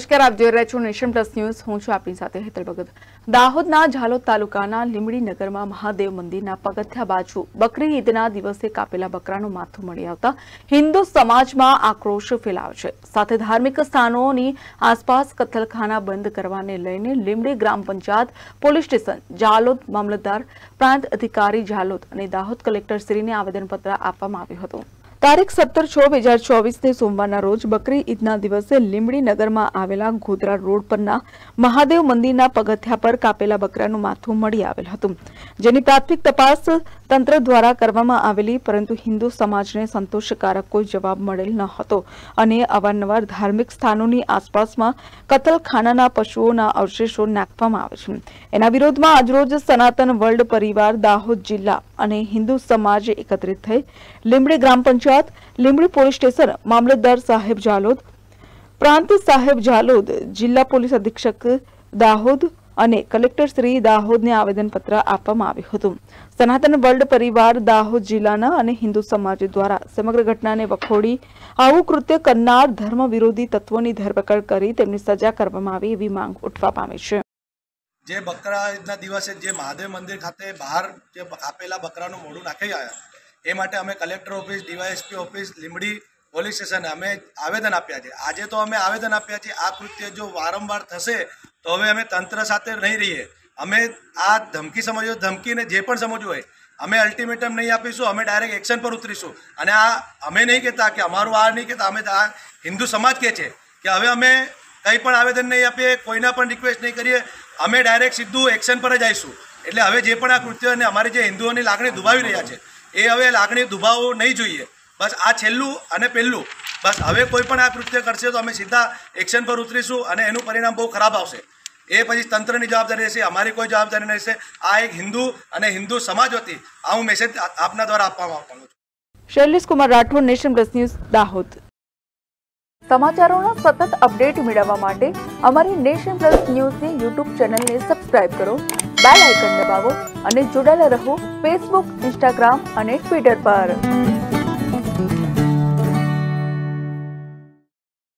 નમસ્કાર આપ જોઈ રહ્યા છો નેશન પ્લસ ન્યૂઝ હું છું આપની સાથે હેતલ ભગત દાહોદના ઝાલોદ તાલુકાના લીમડી નગરમાં મહાદેવ મંદિરના પગથિયા બાજુ બકરી ઈદના દિવસે કાપેલા બકરાનું માથું મળી આવતા હિન્દુ સમાજમાં આક્રોશ ફેલાયો છે સાથે ધાર્મિક સ્થાનોની આસપાસ કથલખાના બંધ કરવાને લઈને લીમડી ગ્રામ પંચાયત પોલીસ સ્ટેશન ઝાલોદ મામલતદાર પ્રાંત અધિકારી ઝાલોદ અને દાહોદ કલેક્ટરશ્રીને આવેદનપત્ર આપવામાં આવ્યું હતું તારીખ સત્તર છ બે હજાર ચોવીસને સોમવારના રોજ બકરી ઈદના દિવસે લીંબડી નગરમાં આવેલા ગોધરા રોડ પરના મહાદેવ મંદિરના પગથિયા પર કાપેલા બકરાનું માથું મળી આવેલ હતું જેની પ્રાથમિક તપાસ તંત્ર દ્વારા કરવામાં આવેલી પરંતુ હિન્દુ સમાજને સંતોષકારક કોઈ જવાબ મળેલ ન હતો અને અવારનવાર ધાર્મિક સ્થાનોની આસપાસમાં કતલખાનાના પશુઓના અવશેષો નાખવામાં આવે છે એના વિરોધમાં આજરોજ સનાતન વર્લ્ડ પરિવાર દાહોદ જિલ્લા અને હિન્દુ સમાજ એકત્રિત થઈ લીંબડી ગ્રામ પંચાયત લીમડી પોલીસ સ્ટેશન મામલતદાર સાહેબ જાલોદ પ્રાંત સાહેબ જાલોદ જિલ્લા પોલીસ અધિક્ષક દાહોદ અને કલેક્ટર શ્રી દાહોદને આવેદનપત્ર આપવામાં આવ્યું હતું સનાતન વર્લ્ડ પરિવાર દાહોદ જિલ્લાના અને હિન્દુ સમાજ દ્વારા સમગ્ર ઘટનાને વખોડી આવું કૃત્ય કરનાર ધર્મ વિરોધી તત્વોની ધરપકડ કરી તેમની સજા કરવામાં આવી એવી માંગ ઉઠવા પામી છે જે બકરા ઈદના દિવસે જે મહાદેવ મંદિર ખાતે બહાર જે આપેલા બકરાનું મોઢું નાખી આવ્યા એ માટે અમે collector office DYSP office Limbdi police સ્ટેશને અમે આવેદન આપ્યા છે આજે તો અમે આવેદન આપ્યા છીએ આ કૃત્ય જો વારંવાર થશે તો હવે અમે તંત્ર સાથે નહીં રહીએ અમે આ ધમકી સમજો ધમકીને જે પણ સમજવું હોય અમે અલ્ટિમેટમ નહીં આપીશું અમે ડાયરેક્ટ એક્શન પર ઉતરીશું અને આ અમે નહીં કહેતા કે અમારું આ નહીં કહેતા અમે આ હિન્દુ સમાજ કહે છે કે હવે અમે કંઈ પણ આવેદન નહીં આપીએ કોઈના પણ રિક્વેસ્ટ નહીં કરીએ અમે ડાયરેક્ટ સીધું એક્શન પર જ આવીશું એટલે હવે જે પણ આ કૃત્ય અને અમારી જે હિન્દુઓની લાગણી દુભાવી રહ્યા છે એ હવે લાગણી દુભાવવું નહીં જોઈએ બસ આ છેલ્લું અને પહેલું બસ હવે કોઈ પણ આ કૃત્ય કરશે તો અમે સીધા એક્શન પર ઉતરીશું અને એનું પરિણામ બહુ ખરાબ આવશે એ પછી તંત્રની જવાબદારી રહેશે અમારી કોઈ જવાબદારી નહીં રહેશે આ એક હિન્દુ અને હિન્દુ સમાજ વતી આ હું મેસેજ આપના દ્વારા આપવામાં માંગુ છું Shailesh Kumar Rathod nation plus news Dahod સમાચારોના સતત અપડેટ મેળવવા માટે અમારી નેશન પ્લસ ન્યૂઝની યુટ્યુબ ચેનલને સબસ્ક્રાઇબ કરો બેલ આઇકન દબાવો અને જોડાયેલા રહો ફેસબુક ઇન્સ્ટાગ્રામ અને ટ્વિટર પર